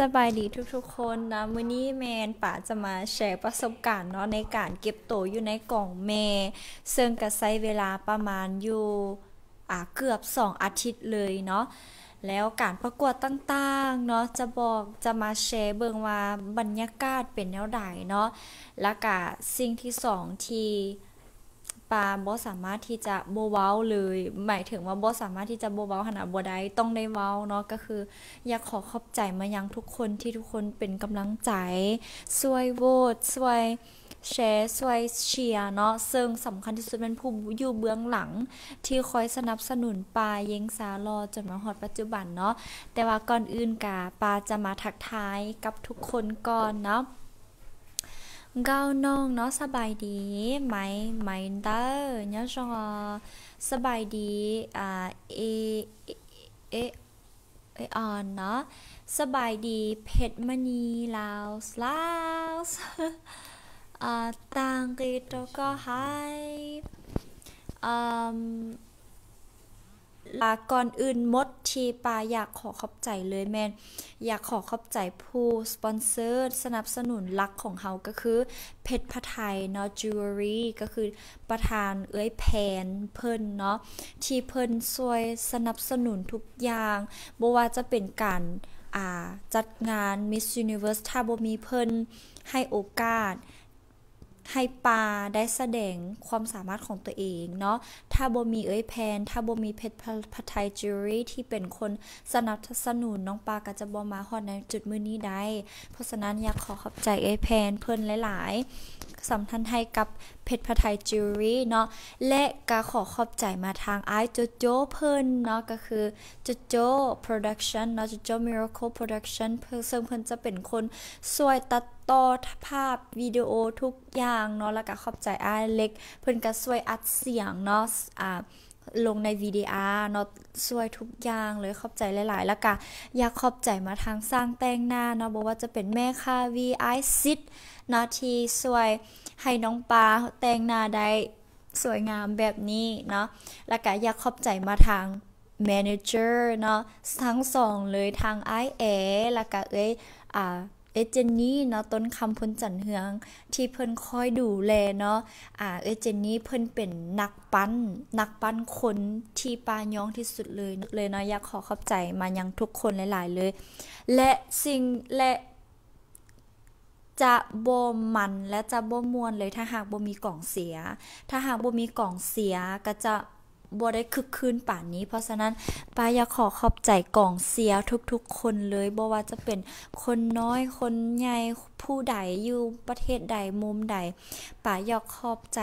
สบายดีทุกๆ คนนะ วันนี้แมนป๋าจะมาแชร์ประสบการณ์เนาะในการเก็บตัวอยู่ในกล่องเมเซึ่งกระไซเวลาประมาณอยู่ อ่าเกือบ2อาทิตย์เลยเนาะแล้วการประกวดต่างๆเนาะจะบอกจะมาแชร์เบิงว่าบรรยากาศเป็นแนวใดเนาะและกะสิ่งที่สองที่ปาบอสามารถที่จะโบเว้าเลยหมายถึงว่าบอสามารถที่จะโบเว้าขนาดบอได้ต้องได้เว้าเนาะก็คือ อยากขอขอบใจมายังทุกคนที่ทุกคนเป็นกำลังใจส่วยโหวตส่วยแชร์ส่วยเชียร์เนาะซึ่งสำคัญที่สุดเป็นผู้อยู่เบื้องหลัง ที่คอยสนับสนุนปาเยงซาลอจนมาฮอดปัจจุบันเนาะแต่ว่าก่อนอื่นกาปาจะมาทักทายกับทุกคนก่อนเนาะก้าวน้องเนาะสบายดีไหมไหมเด้อเนาะจงสบายดีอ่าเอเอเอออนเนาะสบายดีเพชรมณีลาวสลาวอ่าตังกีตก็หฮอืมก่อนอื่นมดทีปาอยากขอขอบใจเลยแมนอยากขอขอบใจผู้สปอนเซอร์สนับสนุนลักของเขาก็คือเพชรพไทยเนาะจิวเวลรี่ก็คือประธานเอ้ยแผนเพิ่นเนาะทีเพิ่นซวยสนับสนุนทุกอย่างบ่ว่าจะเป็นการจัดงาน Miss Universe ถ้าบ่มีเพิ่นให้โอกาสให้ปาได้แสดงความสามารถของตัวเองเนาะ ถ้าโบมีเอ้ยแพน ถ้าโบมีเพชรพัทยจูรี่ที่เป็นคนสนับสนุนน้องปาก็จะบอมาฮอดในจุดมือนี้ได้ เพราะฉะนั้นอยากขอขอบใจเอ้ยแพนเพิ่นหลาย ๆสำทันให้กับเพชรพัทยจูรี่เนาะ และก็ขอขอบใจมาทางไอ้โจโจเพิ่นเนาะก็คือโจโจโปรดักชันเนาะโจโจมิราเคิลโปรดักชันเพิ่นงเพิ่นจะเป็นคนส่วยตัดต่อภาพวิดีโอทุกอย่างเนาะแล้วก็ขอบใจอ้ายเล็กเพื่อนก็ช่วยอัดเสียงเนาะอ่าลงในวิดีอาร์เนาะช่วยทุกอย่างเลยขอบใจหลายๆ แล้วก็อยากขอบใจมาทางสร้างแต่งหน้าเนาะบอกว่าจะเป็นแม่ค่าวีไอซิดนาทีช่วยให้น้องปลาแต่งหน้าได้สวยงามแบบนี้เนาะแล้วก็อยากขอบใจมาทางแมเนเจอร์เนาะทั้งสองเลยทางไอเอแล้วก็เอ้ยอ่าเอเจนนี่เนาะต้นคำพ้นจันเฮือง ที่เพิ่นคอยดูแลเนาะอ่าเอเจนนี่เพิ่นเป็นนักปั้น นักปั้นคนที่ปาย้องที่สุดเลยเลยเนาะอยากขอขอบใจมายังทุกคนหลาย ๆ เลย และสิ่งและจะบ่มัน และจะบ่มวนเลยถ้าหากบ่มีกล่องเสีย ถ้าหากบ่มีกล่องเสียก็จะบ่ได้คึกคืนป่านนี้เพราะฉะนั้นป้าอยากขอขอบใจกล่องเสียทุกๆคนเลยบ่ว่าจะเป็นคนน้อยคนใหญ่ ผู้ใดอยู่ประเทศใดมุมใดป้าอยากขอบใจ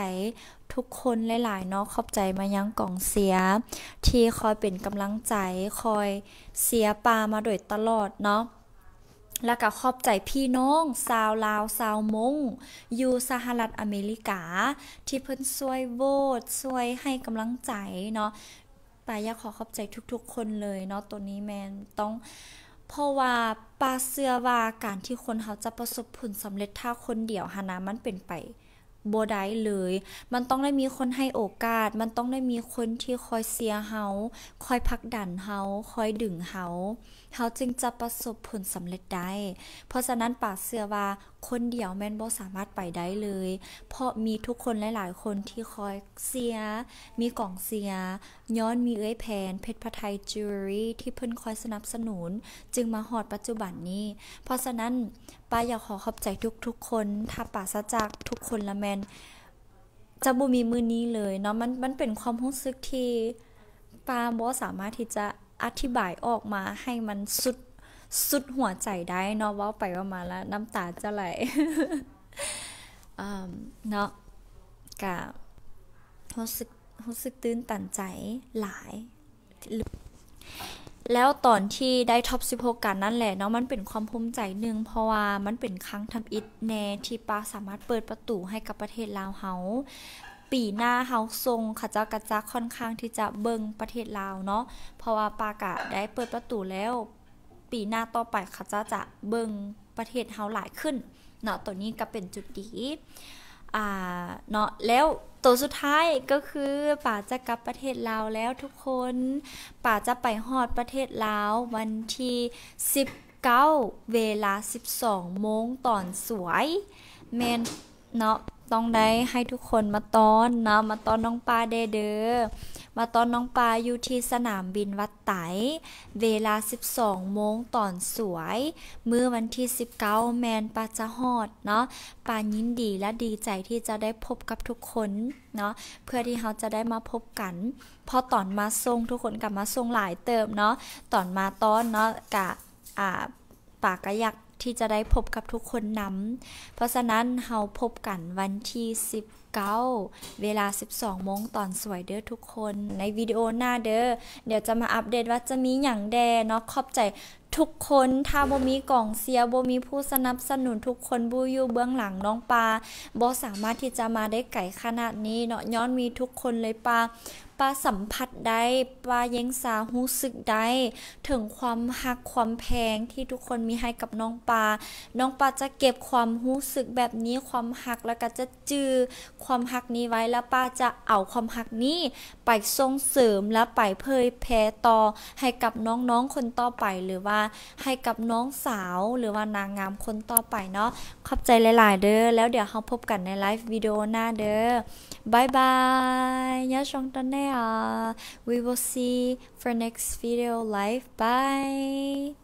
ทุกคนหลายๆเนาะขอบใจมายังกล่องเสีย ที่คอยเป็นกำลังใจคอยเสียปามาโดยตลอดเนาะแล้วก็ขอบใจพี่น้องชาวลาวชาวมงอยู่สหรัฐอเมริกา ที่เพิ่นช่วยโหวตช่วยให้กำลังใจเนาะปายาขอขอบใจทุกๆคนเลยเนาะตัวนี้แมนต้องเพราะว่าปาเสื้อว่าการที่คนเขาจะประสบผลสำเร็จถ้าคนเดียวฮานามันเป็นไปบได้เลย มันต้องได้มีคนให้โอกาส มันต้องได้มีคนที่คอยเสียเฮา คอยพักดันเฮา คอยดึงเฮา เฮาจึงจะประสบผลสำเร็จได้ เพราะฉะนั้นป่าเสือว่าคนเดียวแม่นบ่สามารถไปได้เลย เพราะมีทุกคนหลายๆ คนที่คอยเสีย มีกล่องเสียย้อนมีเอ้ยแผน เพชรพไทย จิวเวลรี่ที่เพิ่นคอยสนับสนุน จึงมาหอดปัจจุบันนี้ เพราะฉะนั้นป้าอยากขอขอบใจทุก ๆ คน ถ้าป่าซะจากทุกคนละแมนจะบ่มีมือนี้เลยเนาะมันมันเป็นความรู้สึกที่ป้าบ่สามารถที่จะอธิบายออกมาให้มันสุด สุดหัวใจได้เนาะว่าไปว่ามาแล้วน้ำตาจะไหลเนาะกะรู้สึกรู้สึกตื่นตันใจหลาย แล้วตอนที่ได้ท็อป16กันนั่นแหละเนาะมันเป็นความภูมิใจหนึ่งเพราะว่ามันเป็นครั้งทำอิทแนที่ปาสามารถเปิดประตูให้กับประเทศลาวเฮาปีหน้าเฮาทรงขจากระจักค่อนข้างที่จะเบิงประเทศลาวเนาะเพราะว่าปากะได้เปิดประตูแล้วปีหน้าต่อไปขจาจะเบิงประเทศเฮาหลายขึ้นเนาะตัวนี้ก็เป็นจุดดีอ่าเนาะแล้วตัวสุดท้ายก็คือป่าจะกลับประเทศลาวแล้วทุกคน ป่าจะไปฮอดประเทศลาววันที่ 19 เวลา 12 โมงตอนสวยแมนเนาะต้องได้ให้ทุกคนมาตอนนะมาตอนน้องปลาเดอเด้อมาตอนน้องปลาอยู่ที่สนามบินวัดไต เวลา 12 โมงตอนสวยเมื่อวันที่ 19 แมนปาจะหอดเนาะปายินดีและดีใจที่จะได้พบกับทุกคนเนาะเพื่อที่เขาจะได้มาพบกัน พอตอนมาทรงทุกคนกลับมาทรงหลายเติมเนาะตอนมาตอนเนาะกะอ่าปากกะยักที่จะได้พบกับทุกคนนำ เพราะฉะนั้นเราพบกันวันที่19 เวลา 12 โมงตอนสวยเด้อทุกคน ในวิดีโอหน้าเด้อ เดี๋ยวจะมาอัปเดตว่าจะมีอย่างแดเนาะ ขอบใจทุกคน ถ้าบ่มีกล่องเสียบ่มีผู้สนับสนุนทุกคนบูยู่เบื้องหลังน้องปลาบ่สามารถที่จะมาได้ไก่ขนาดนี้เนาะย้อนมีทุกคนเลยปาปลาสัมผัสได้ปลายังสาหูสึกได้ ถึงความหักความแพงที่ทุกคนมีให้กับน้องปลาน้องปลาจะเก็บความหูสึกแบบนี้ความหักแล้วก็จะจือความหักนี้ไว้แล้วปลาจะเอาความหักนี้ ไปส่งเสริมและไปเผยแพร่ต่อให้กับน้องๆคนต่อไปหรือว่า ให้กับน้องสาวหรือว่านางงามคนต่อไปเนาะ ขอบใจหลาย ๆเด้อแล้วเดี๋ยวเราพบกันในไลฟ์วิดีโอหน้าเด้อบายบายยาชองตอนแน่ we will see for next video live bye